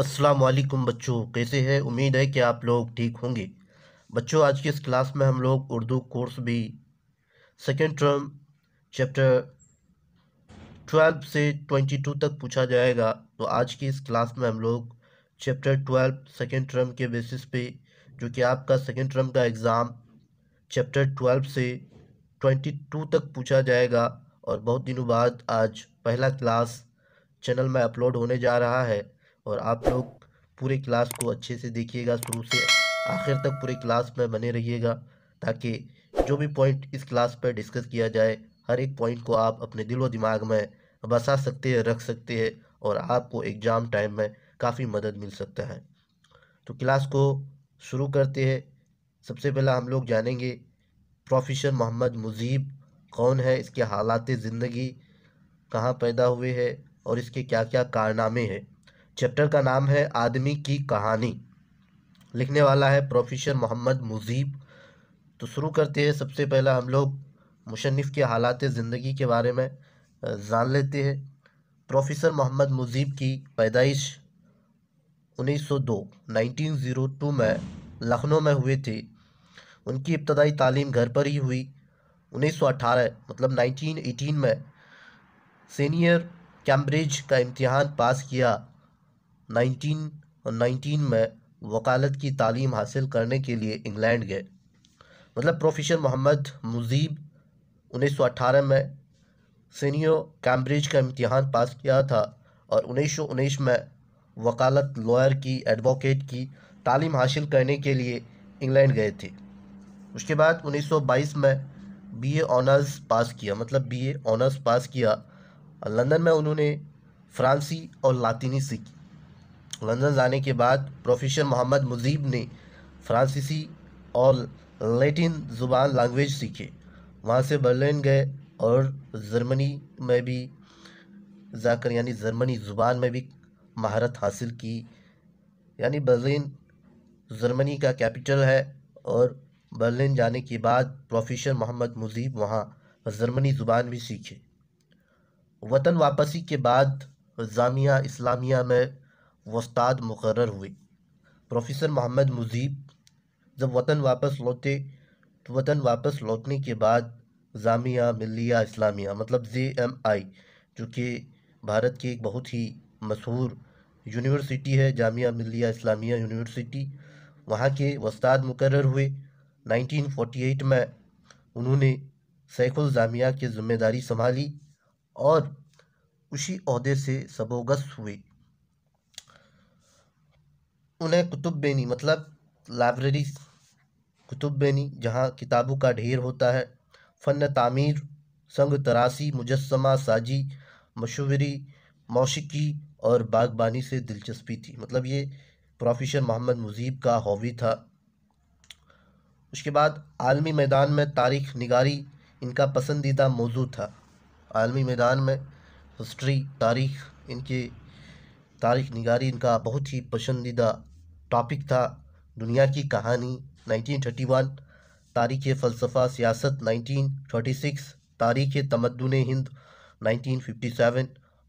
अस्सलाम वालेकुम बच्चों कैसे हैं उम्मीद है कि आप लोग ठीक होंगे बच्चों आज की इस क्लास में हम लोग उर्दू कोर्स भी सेकेंड टर्म चैप्टर ट्वेल्व से ट्वेंटी टू तक पूछा जाएगा तो आज की इस क्लास में हम लोग चैप्टर ट्वेल्व सेकेंड टर्म के बेसिस पे जो कि आपका सेकेंड टर्म का एग्ज़ाम चैप्टर ट्वेल्व से ट्वेंटी टू तक पूछा जाएगा और बहुत दिनों बाद आज पहला क्लास चैनल में अपलोड होने जा रहा है और आप लोग पूरे क्लास को अच्छे से देखिएगा शुरू से आखिर तक पूरे क्लास में बने रहिएगा ताकि जो भी पॉइंट इस क्लास पर डिस्कस किया जाए हर एक पॉइंट को आप अपने दिलो दिमाग में बसा सकते हैं रख सकते हैं और आपको एग्ज़ाम टाइम में काफ़ी मदद मिल सकता है तो क्लास को शुरू करते हैं सबसे पहला हम लोग जानेंगे प्रोफेसर मोहम्मद मुजीब कौन है इसके हालात ज़िंदगी कहाँ पैदा हुए हैं और इसके क्या क्या कारनामे हैं चैप्टर का नाम है आदमी की कहानी लिखने वाला है प्रोफेसर मोहम्मद मुजीब तो शुरू करते हैं सबसे पहला हम लोग मुशनफ़ के हालात ज़िंदगी के बारे में जान लेते हैं प्रोफेसर मोहम्मद मुजीब की पैदाइश 1902 1902 में लखनऊ में हुए थे उनकी इब्तदाई तालीम घर पर ही हुई 1918 मतलब 1918 में सीनियर कैम्ब्रिज का इम्तहान पास किया नाइनटीन नाइनटीन में वकालत की तालीम हासिल करने के लिए इंग्लैंड गए मतलब प्रोफेसर मोहम्मद मुजीब 1918 में सीनियो कैम्ब्रिज का इम्तहान पास किया था और उन्नीस में वकालत लॉयर की एडवोकेट की तालीम हासिल करने के लिए इंग्लैंड गए थे उसके बाद 1922 में बीए ऑनर्स पास किया मतलब बीए ऑनर्स पास किया लंदन में उन्होंने फ्रांसी और लातीनी सीखी लंदन जाने के बाद प्रोफेसर मोहम्मद मुजीब ने फ्रांसीसी और लेटिन ज़ुबान लैंग्वेज सीखे वहाँ से बर्लिन गए और जर्मनी में भी जाकर यानी जर्मनी ज़ुबान में भी महारत हासिल की यानी बर्लिन जर्मनी का कैपिटल है और बर्लिन जाने के बाद प्रोफेसर मोहम्मद मुजीब वहाँ जर्मनी ज़ुबान भी सीखे वतन वापसी के बाद जामिया इस्लामिया में वस्ताद मुकर हुए प्रोफेसर मोहम्मद मुजीब जब वतन वापस लौटे तो वतन वापस लौटने के बाद जामिया मिलिया इस्लामिया मतलब जे एम आई जो कि भारत की एक बहुत ही मशहूर यूनिवर्सिटी है जामिया मिलिया इस्लामिया यूनिवर्सिटी वहाँ के वस्ताद मुकर हुए 1948 में उन्होंने सैकुल जामिया की जिम्मेदारी संभाली और उसी अहदे से सबोगस हुए उन्हें कुतुब बेनी मतलब लाइब्रेरी कुतुब बेनी जहाँ किताबों का ढेर होता है फ़न तामीर संग तरासी मुजस्मा साजी मशवरी मौसीकी और बागबानी से दिलचस्पी थी मतलब ये प्रोफेसर मोहम्मद मुजीब का हॉबी था उसके बाद आलमी मैदान में तारीख निगारी इनका पसंदीदा मौजू था आलमी मैदान में हिस्ट्री तारीख इनके तारीख निगारी इनका बहुत ही पसंदीदा टॉपिक था दुनिया की कहानी 1931 तारीख फ़लसफ़ा सियासत 1936 तारीख तमदन हिंद 1957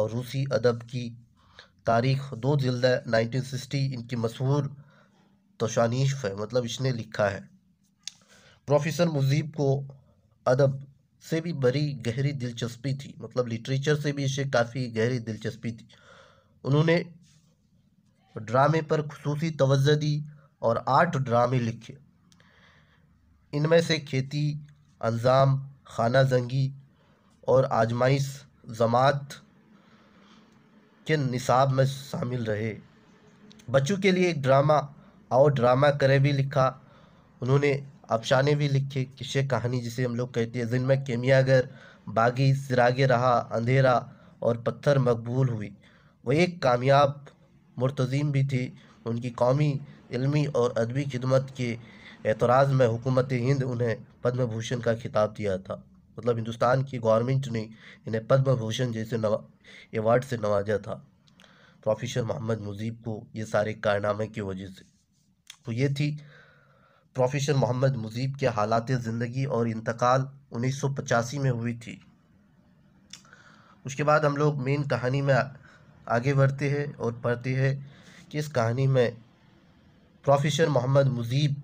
और रूसी अदब की तारीख दो नाइनटीन 1960 इनकी मशहूर तोशानीश है मतलब इसने लिखा है प्रोफेसर मुजीब को अदब से भी बड़ी गहरी दिलचस्पी थी मतलब लिटरेचर से भी इसे काफ़ी गहरी दिलचस्पी थी उन्होंने ड्रामे पर खसूस तवज्जो दी और आठ ड्रामे लिखे इनमें से खेती अल्ज़ाम खाना जंगी और आजमाइश जमात के निसाब में शामिल रहे बच्चों के लिए एक ड्रामा आओ ड्रामा करे भी लिखा उन्होंने अफसाने भी लिखे किस्से कहानी जिसे हम लोग कहते हैं जिनमें केमियागर बागी सिरागे रहा अंधेरा और पत्थर मकबूल हुई वह एक कामयाब मुर्तजीम भी थी उनकी कौमी इलमी और अदबी खिदमत के एतराज़ में हुकूमत हिंद उन्हें पद्म भूषण का खिताब दिया था मतलब हिंदुस्तान की गवर्नमेंट ने इन्हें पद्म भूषण जैसे एवार्ड से नवाजा था प्रोफेसर मोहम्मद मुजीब को ये सारे कारनामे की वजह से तो ये थी प्रोफेसर मोहम्मद मुजीब के हालात ज़िंदगी और इंतकाल पचासी में हुई थी उसके बाद हम लोग मेन कहानी में आगे बढ़ते हैं और पढ़ते हैं कि इस कहानी में प्रोफेसर मोहम्मद मुजीब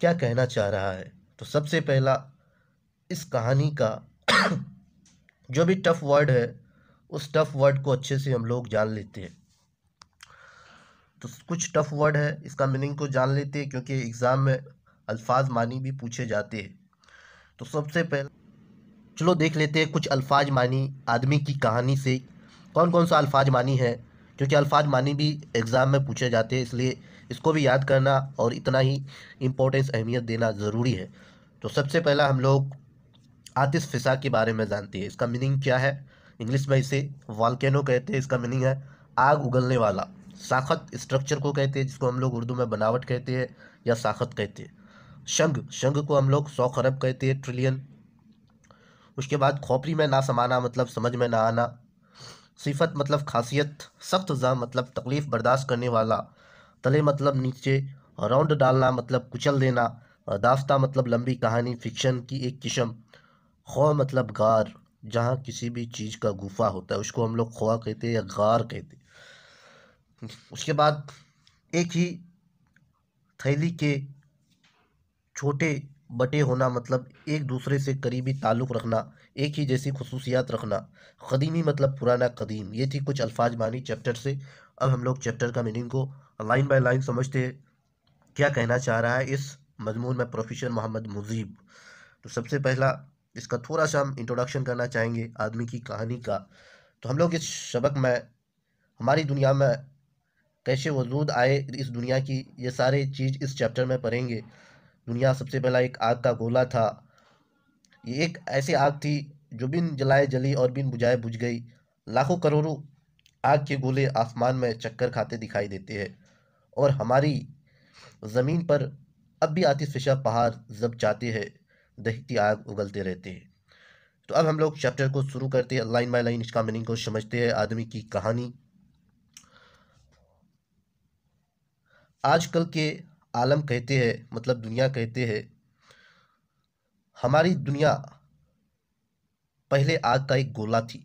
क्या कहना चाह रहा है तो सबसे पहला इस कहानी का जो भी टफ वर्ड है उस टफ वर्ड को अच्छे से हम लोग जान लेते हैं तो कुछ टफ वर्ड है इसका मीनिंग को जान लेते हैं क्योंकि एग्ज़ाम में अल्फाज मानी भी पूछे जाते हैं तो सबसे पहले चलो देख लेते हैं कुछ अल्फाज मानी आदमी की कहानी से कौन कौन सा अल्फाज मानी है क्योंकि अल्फाज मानी भी एग्ज़ाम में पूछे जाते हैं इसलिए इसको भी याद करना और इतना ही इम्पोर्टेंस अहमियत देना ज़रूरी है तो सबसे पहला हम लोग आतिश फिसा के बारे में जानते हैं इसका मीनिंग क्या है इंग्लिश में इसे वालकैनो कहते हैं इसका मीनिंग है आग उगलने वाला साखत स्ट्रक्चर को कहते हैं जिसको हम लोग उर्दू में बनावट कहते हैं या साखत कहते हैं शंग शंग को हम लोग सौ खरब कहते हैं ट्रिलियन उसके बाद खोपरी में ना समाना मतलब समझ में ना आना सिफत मतलब खासियत सख्त ज़ा मतलब तकलीफ़ बर्दाश्त करने वाला तले मतलब नीचे राउंड डालना मतलब कुचल देना दाफ्ता मतलब लंबी कहानी फिक्शन की एक किस्म खो मतलब गार जहाँ किसी भी चीज़ का गुफा होता है उसको हम लोग खवा कहते या गार कहते उसके बाद एक ही थैली के छोटे बटे होना मतलब एक दूसरे से करीबी ताल्लुक़ रखना एक ही जैसी खसूसियात रखना कदीमी मतलब पुराना कदीम ये थी कुछ अल्फाज मानी चैप्टर से अब हम लोग चैप्टर का मीनिंग को लाइन बाय लाइन समझते क्या कहना चाह रहा है इस मजमून में प्रोफेसर मोहम्मद मुजीब तो सबसे पहला इसका थोड़ा सा हम इंट्रोडक्शन करना चाहेंगे आदमी की कहानी का तो हम लोग इस सबक में हमारी दुनिया में कैसे वजूद आए इस दुनिया की ये सारे चीज़ इस चैप्टर में पढ़ेंगे दुनिया सबसे पहला एक आग का गोला था ये एक ऐसी आग थी जो बिन जलाए जली और बिन बुझाए बुझ गई लाखों करोड़ों आग के गोले आसमान में चक्कर खाते दिखाई देते हैं और हमारी ज़मीन पर अब भी आती फिशा पहाड़ जब जाते हैं दहती आग उगलते रहते हैं तो अब हम लोग चैप्टर को शुरू करते हैं लाइन बाय लाइन इसका मीनिंग को समझते हैं आदमी की कहानी आजकल के आलम कहते हैं मतलब दुनिया कहते हैं हमारी दुनिया पहले आग का एक गोला थी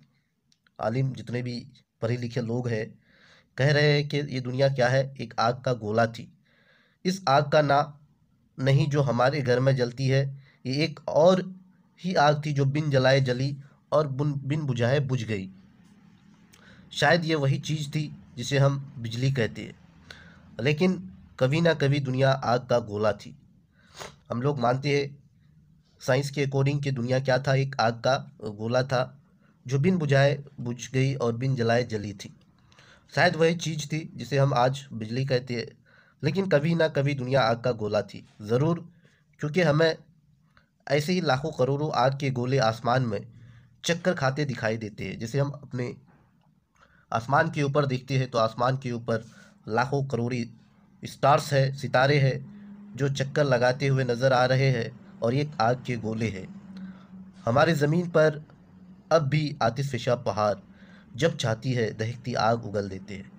आलिम जितने भी पढ़े लिखे लोग हैं कह रहे हैं कि ये दुनिया क्या है एक आग का गोला थी इस आग का ना नहीं जो हमारे घर में जलती है ये एक और ही आग थी जो बिन जलाए जली और बुन बिन बुझाए बुझ गई शायद ये वही चीज़ थी जिसे हम बिजली कहते हैं लेकिन कभी ना कभी दुनिया आग का गोला थी हम लोग मानते हैं साइंस के अकॉर्डिंग कि दुनिया क्या था एक आग का गोला था जो बिन बुझाए बुझ गई और बिन जलाए जली थी शायद वही चीज़ थी जिसे हम आज बिजली कहते हैं लेकिन कभी ना कभी दुनिया आग का गोला थी ज़रूर क्योंकि हमें ऐसे ही लाखों करोड़ों आग के गोले आसमान में चक्कर खाते दिखाई देते हैं जैसे हम अपने आसमान के ऊपर देखते हैं तो आसमान के ऊपर लाखों करोड़ी स्टार्स है सितारे हैं जो चक्कर लगाते हुए नज़र आ रहे हैं और ये आग के गोले हैं हमारे ज़मीन पर अब भी आतिशफिशा पहाड़ जब चाहती है दहकती आग उगल देते हैं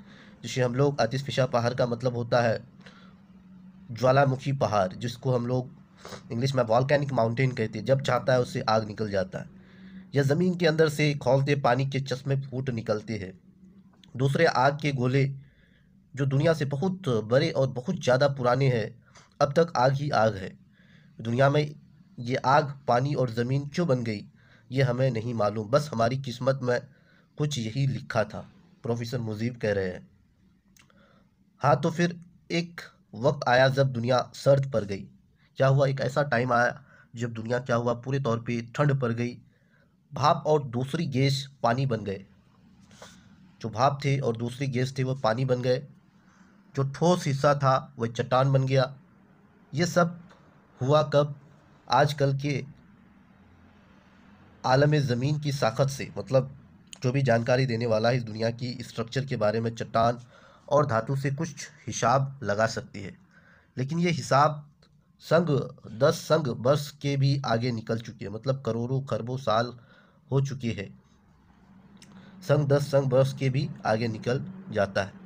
जिसे हम लोग आतिशफिशा पहाड़ का मतलब होता है ज्वालामुखी पहाड़ जिसको हम लोग इंग्लिश में वॉलकैनिक माउंटेन कहते हैं जब चाहता है उससे आग निकल जाता है या ज़मीन के अंदर से खोलते पानी के चश्मे फूट निकलते हैं दूसरे आग के गोले जो दुनिया से बहुत बड़े और बहुत ज़्यादा पुराने हैं अब तक आग ही आग है दुनिया में ये आग पानी और ज़मीन क्यों बन गई ये हमें नहीं मालूम बस हमारी किस्मत में कुछ यही लिखा था प्रोफेसर मुजीब कह रहे हैं हाँ तो फिर एक वक्त आया जब दुनिया सर्द पर गई क्या हुआ एक ऐसा टाइम आया जब दुनिया क्या हुआ पूरे तौर पे ठंड पड़ गई भाप और दूसरी गैस पानी बन गए जो भाप थे और दूसरी गैस थे वह पानी बन गए जो ठोस हिस्सा था वह चट्टान बन गया ये सब हुआ कब आजकल के आलम ज़मीन की साखत से मतलब जो भी जानकारी देने वाला है इस दुनिया की स्ट्रक्चर के बारे में चट्टान और धातु से कुछ हिसाब लगा सकती है लेकिन ये हिसाब संग दस संग वर्ष के भी आगे निकल चुके हैं मतलब करोड़ों खरबों साल हो चुके हैं संग दस संग वर्ष के भी आगे निकल जाता है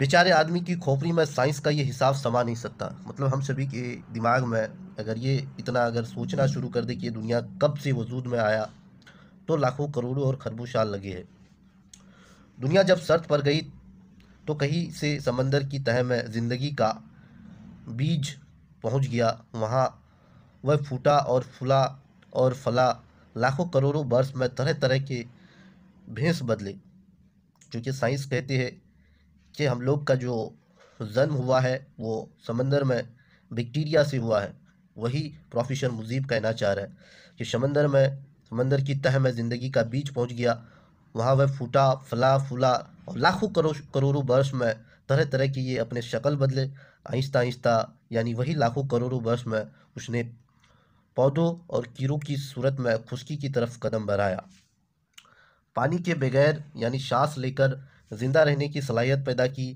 बेचारे आदमी की खोपड़ी में साइंस का ये हिसाब समा नहीं सकता मतलब हम सभी के दिमाग में अगर ये इतना अगर सोचना शुरू कर दे कि ये दुनिया कब से वजूद में आया तो लाखों करोड़ों और खरबों साल लगे हैं दुनिया जब शर्त पर गई तो कहीं से समंदर की तह में ज़िंदगी का बीज पहुंच गया वहाँ वह फूटा और फूला और फला लाखों करोड़ों वर्ष में तरह तरह के भैंस बदले क्योंकि साइंस कहते हैं कि हम लोग का जो जन्म हुआ है वो समंदर में बैक्टीरिया से हुआ है वही प्रोफेसर मुजीब कहना चाह रहा है कि समंदर में समंदर की तह में ज़िंदगी का बीज पहुंच गया वहाँ वह फूटा फला फूला और लाखों करो करोड़ों वर्ष में तरह तरह की ये अपने शक्ल बदले आहिस्ता आहिस्ता यानी वही लाखों करोड़ों वर्ष में उसने पौधों और कीड़ों की सूरत में खुशकी की तरफ कदम बढ़ाया पानी के बगैर यानी सांस लेकर जिंदा रहने की सलाहियत पैदा की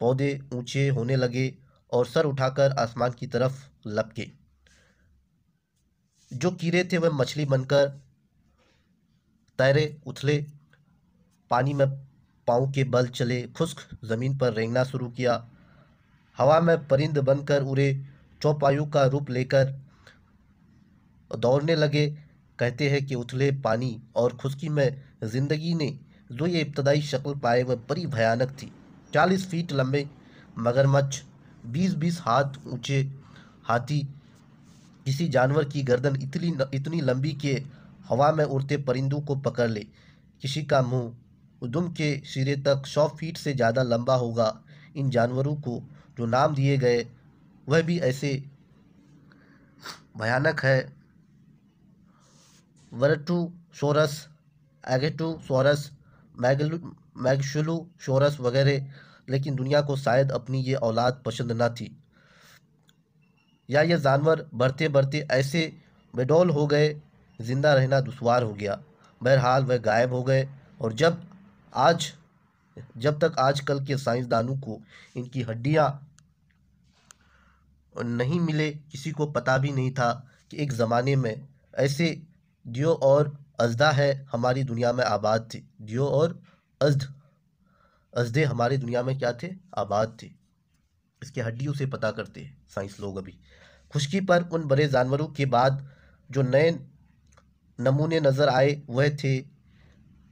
पौधे ऊंचे होने लगे और सर उठाकर आसमान की तरफ लपके जो कीड़े थे वह मछली बनकर तैरे उथले पानी में पाँव के बल चले खुश्क ज़मीन पर रेंगना शुरू किया हवा में परिंद बनकर उड़े चौपायु का रूप लेकर दौड़ने लगे कहते हैं कि उथले पानी और खुश्की में ज़िंदगी ने जो ये इब्तदाई शक्ल पाए वह बड़ी भयानक थी चालीस फीट लंबे मगरमच्छ बीस बीस हाथ ऊंचे हाथी किसी जानवर की गर्दन इतनी इतनी लंबी के हवा में उड़ते परिंदों को पकड़ ले किसी का मुंह उदुम के सिरे तक सौ फीट से ज़्यादा लंबा होगा इन जानवरों को जो नाम दिए गए वह भी ऐसे भयानक है वरटू सोरस एगेटू सोरस मैगल मैगशुलू शोरस वगैरह लेकिन दुनिया को शायद अपनी ये औलाद पसंद न थी या ये जानवर बढ़ते बढ़ते ऐसे बेडोल हो गए ज़िंदा रहना दुशवार हो गया बहरहाल वह गायब हो गए और जब आज जब तक आजकल के साइंसदानों को इनकी हड्डियाँ नहीं मिले किसी को पता भी नहीं था कि एक ज़माने में ऐसे दियो और अजदा है हमारी दुनिया में आबाद थी दियो और अजद अजदे हमारी दुनिया में क्या थे आबाद थे इसके हड्डियों से पता करते हैं साइंस लोग अभी खुशकी पर उन बड़े जानवरों के बाद जो नए नमूने नज़र आए वह थे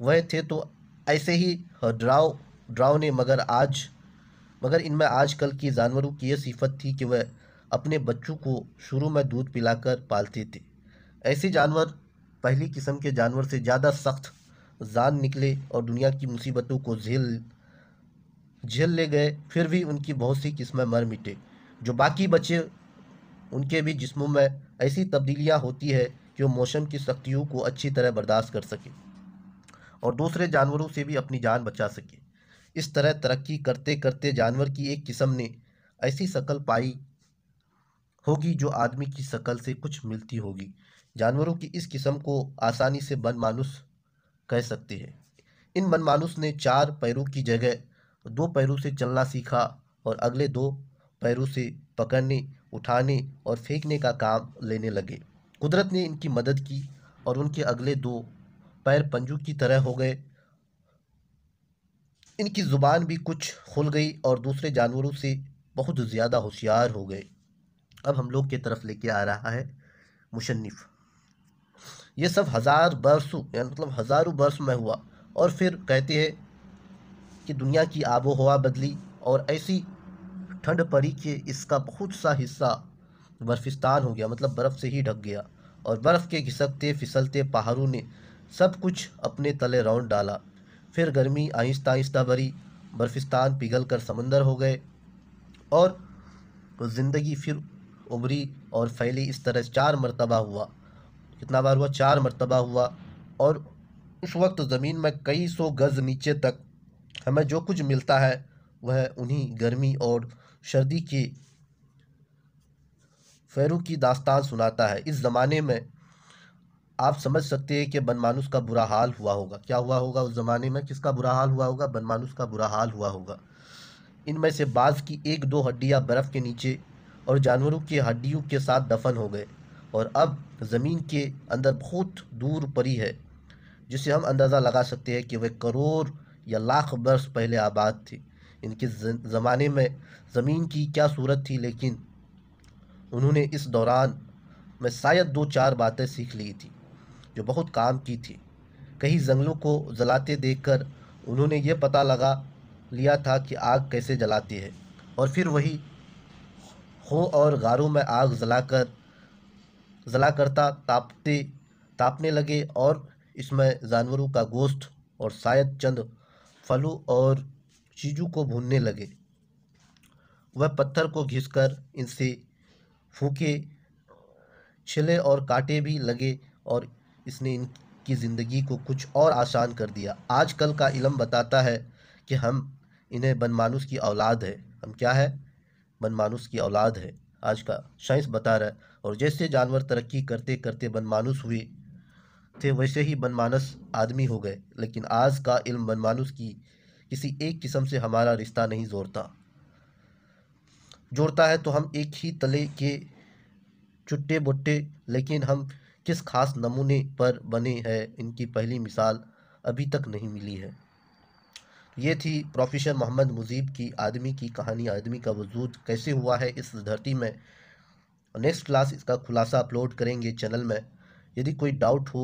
वह थे तो ऐसे ही ड्राव ने मगर आज मगर इनमें आजकल के जानवरों की यह सिफत थी कि वह अपने बच्चों को शुरू में दूध पिलाकर पालते थे ऐसे जानवर पहली किस्म के जानवर से ज़्यादा सख्त जान निकले और दुनिया की मुसीबतों को झेल झेल ले गए फिर भी उनकी बहुत सी किस्में मर मिटे जो बाकी बचे उनके भी जिस्मों में ऐसी तब्दीलियाँ होती है कि वो मौसम की सख्तियों को अच्छी तरह बर्दाश्त कर सके और दूसरे जानवरों से भी अपनी जान बचा सके इस तरह तरक्की करते करते जानवर की एक किस्म ने ऐसी शक्ल पाई होगी जो आदमी की शक्ल से कुछ मिलती होगी जानवरों की इस किस्म को आसानी से बनमानुस कह सकते हैं इन बनमानुस ने चार पैरों की जगह दो पैरों से चलना सीखा और अगले दो पैरों से पकड़ने उठाने और फेंकने का काम लेने लगे कुदरत ने इनकी मदद की और उनके अगले दो पैर पंजू की तरह हो गए इनकी ज़ुबान भी कुछ खुल गई और दूसरे जानवरों से बहुत ज़्यादा होशियार हो गए अब हम लोग की तरफ लेके आ रहा है मुशनफ़ ये सब हज़ार बरसों मतलब हज़ारों बरस में हुआ और फिर कहते हैं कि दुनिया की आबो हवा बदली और ऐसी ठंड पड़ी कि इसका बहुत सा हिस्सा बर्फिस्तान हो गया मतलब बर्फ़ से ही ढक गया और बर्फ़ के घिसकते फिसलते पहाड़ों ने सब कुछ अपने तले राउंड डाला फिर गर्मी आहिस्ता आहिस्ता भरी बर्फिस्तान पिघल कर समंदर हो गए और ज़िंदगी फिर उभरी और फैली इस तरह चार मरतबा हुआ कितना बार हुआ चार मरतबा हुआ और उस वक्त ज़मीन में कई सौ गज़ नीचे तक हमें जो कुछ मिलता है वह उन्हीं गर्मी और सर्दी की फैरू की दास्तान सुनाता है इस ज़माने में आप समझ सकते हैं कि बनमानुस का बुरा हाल हुआ होगा क्या हुआ होगा उस ज़माने में किसका बुरा हाल हुआ होगा बनमानुस का बुरा हाल हुआ होगा इनमें से बाज़ की एक दो हड्डियाँ बर्फ़ के नीचे और जानवरों की हड्डियों के साथ दफन हो गए और अब ज़मीन के अंदर बहुत दूर परी है जिसे हम अंदाज़ा लगा सकते हैं कि वह करोड़ या लाख बरस पहले आबाद थी इनके ज़माने में ज़मीन की क्या सूरत थी लेकिन उन्होंने इस दौरान में शायद दो चार बातें सीख ली थी जो बहुत काम की थी कई जंगलों को जलाते देखकर उन्होंने ये पता लगा लिया था कि आग कैसे जलाती है और फिर वही हो और गारों में आग जलाकर जला करता तापते तापने लगे और इसमें जानवरों का गोश्त और शायद चंद फलों और चीज़ों को भूनने लगे वह पत्थर को घिसकर इनसे फूके छिले और काटे भी लगे और इसने इनकी ज़िंदगी को कुछ और आसान कर दिया आजकल का इलम बताता है कि हम इन्हें बनमानुस की औलाद है हम क्या है बनमानुस की औलाद है आज का साइंस बता रहा है और जैसे जानवर तरक्की करते करते बनमानुस हुए थे वैसे ही बनमानस आदमी हो गए लेकिन आज का इल्म बनमानुस की किसी एक किस्म से हमारा रिश्ता नहीं जोड़ता जोड़ता है तो हम एक ही तले के चुट्टे बुट्टे लेकिन हम किस खास नमूने पर बने हैं इनकी पहली मिसाल अभी तक नहीं मिली है ये थी प्रोफेसर मोहम्मद मुजीब की आदमी की कहानी आदमी का वजूद कैसे हुआ है इस धरती में नेक्स्ट क्लास इसका खुलासा अपलोड करेंगे चैनल में यदि कोई डाउट हो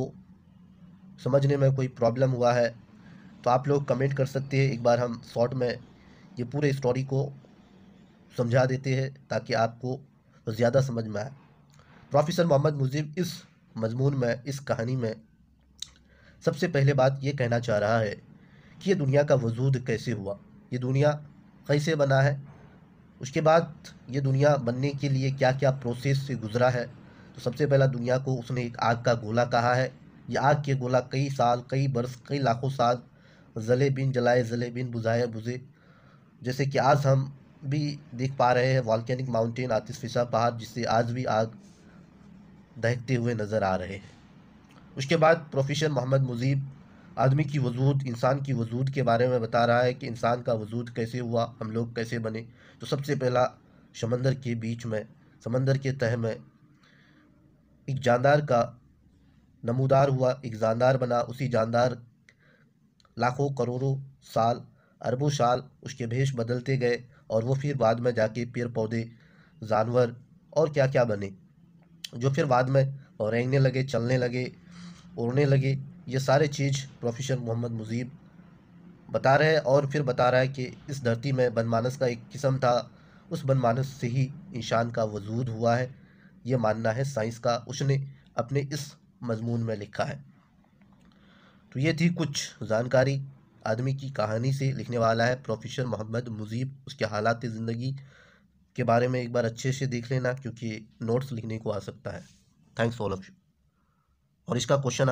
समझने में कोई प्रॉब्लम हुआ है तो आप लोग कमेंट कर सकते हैं एक बार हम शॉर्ट में ये पूरे स्टोरी को समझा देते हैं ताकि आपको ज़्यादा समझ में आए प्रोफेसर मोहम्मद मुजीब इस मजमून में इस कहानी में सबसे पहले बात ये कहना चाह रहा है कि ये दुनिया का वजूद कैसे हुआ ये दुनिया कैसे बना है उसके बाद ये दुनिया बनने के लिए क्या क्या प्रोसेस से गुजरा है तो सबसे पहला दुनिया को उसने एक आग का गोला कहा है ये आग के गोला कई साल कई बरस कई लाखों साल जले बिन जलाए जले बिन बुझाए बुझे जैसे कि आज हम भी देख पा रहे हैं वॉल्केनिक माउंटेन आतिशफिशा पहाड़ जिससे आज भी आग दहकते हुए नज़र आ रहे हैं उसके बाद प्रोफेसर मोहम्मद मुजीब आदमी की वजूद इंसान की वजूद के बारे में बता रहा है कि इंसान का वजूद कैसे हुआ हम लोग कैसे बने तो सबसे पहला समंदर के बीच में समंदर के तह में एक जानदार का नमूदार हुआ एक जानदार बना उसी जानदार लाखों करोड़ों साल अरबों साल उसके भेष बदलते गए और वो फिर बाद में जाके पेड़ पौधे जानवर और क्या क्या बने जो फिर बाद में रेंगने लगे चलने लगे उड़ने लगे ये सारे चीज़ प्रोफेसर मोहम्मद मुजीब बता रहे हैं और फिर बता रहा है कि इस धरती में बनमानस का एक किस्म था उस बनमानस से ही इंसान का वजूद हुआ है ये मानना है साइंस का उसने अपने इस मजमून में लिखा है तो ये थी कुछ जानकारी आदमी की कहानी से लिखने वाला है प्रोफेसर मोहम्मद मुजीब उसके हालात ज़िंदगी के बारे में एक बार अच्छे से देख लेना क्योंकि नोट्स लिखने को आ सकता है थैंक्स ऑल ऑफ यू और इसका क्वेश्चन